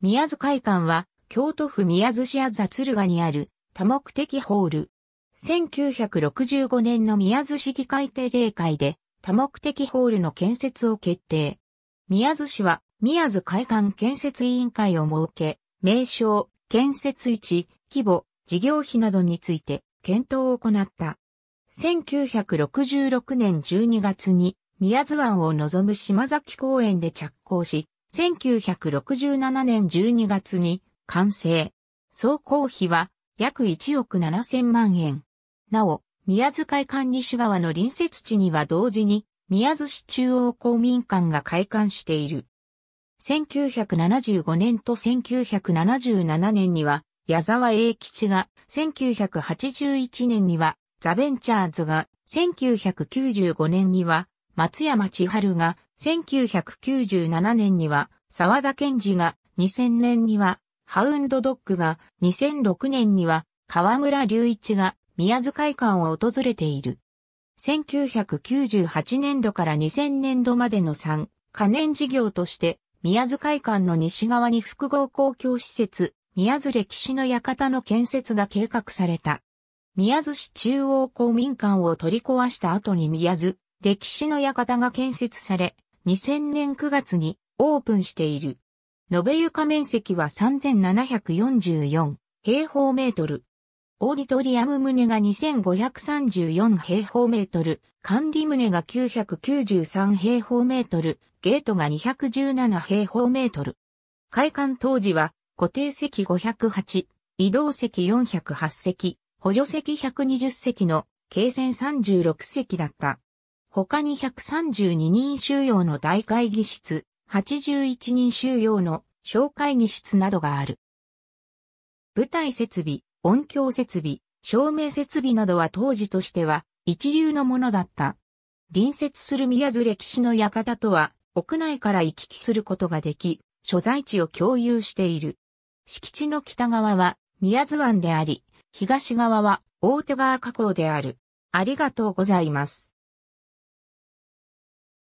宮津会館は、京都府宮津市あざ敦賀にある多目的ホール。1965年の宮津市議会定例会で多目的ホールの建設を決定。宮津市は宮津会館建設委員会を設け、名称、建設位置、規模、事業費などについて検討を行った。1966年12月に宮津湾を望む島崎公園で着工し、1967年12月に完成。総工費は約1億7千万円。なお、宮津管理西側の隣接地には同時に宮津市中央公民館が開館している。1975年と1977年には矢沢永吉が、1981年にはザ・ベンチャーズが、1995年には松山千春が、1997年には沢田健二が、2000年にはハウンドドッグが、2006年には河村隆一が宮津会館を訪れている。1998年度から2000年度までの3、可燃事業として、宮津会館の西側に複合公共施設、宮津歴史の館の建設が計画された。宮津市中央公民館を取り壊した後に宮津歴史の館が建設され、2000年9月にオープンしている。延べ床面積は3744平方メートル。オーディトリアム棟が2534平方メートル、管理棟が993平方メートル、ゲートが217平方メートル。開館当時は固定席508、移動席408席、補助席120席の計線36席だった。他に132人収容の大会議室、81人収容の小会議室などがある。舞台設備、音響設備、照明設備などは当時としては一流のものだった。隣接する宮津歴史の館とは屋内から行き来することができ、所在地を共有している。敷地の北側は宮津湾であり、東側は大手川河口である。ありがとうございます。